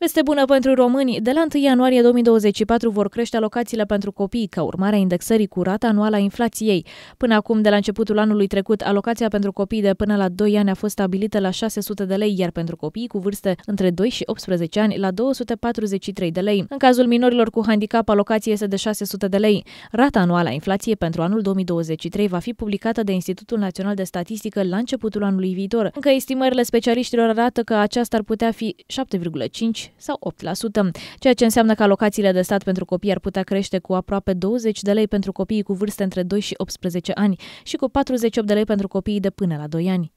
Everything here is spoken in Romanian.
Veste bună pentru români! De la 1 ianuarie 2024 vor crește alocațiile pentru copii ca urmare a indexării cu rata anuală a inflației. Până acum, de la începutul anului trecut, alocația pentru copii de până la 2 ani a fost stabilită la 600 de lei, iar pentru copii cu vârste între 2 și 18 ani la 243 de lei. În cazul minorilor cu handicap, alocația este de 600 de lei. Rata anuală a inflației pentru anul 2023 va fi publicată de Institutul Național de Statistică la începutul anului viitor. Încă estimările specialiștilor arată că aceasta ar putea fi 7,5 sau 8%, ceea ce înseamnă că alocațiile de stat pentru copii ar putea crește cu aproape 20 de lei pentru copiii cu vârste între 2 și 18 ani și cu 48 de lei pentru copiii de până la 2 ani.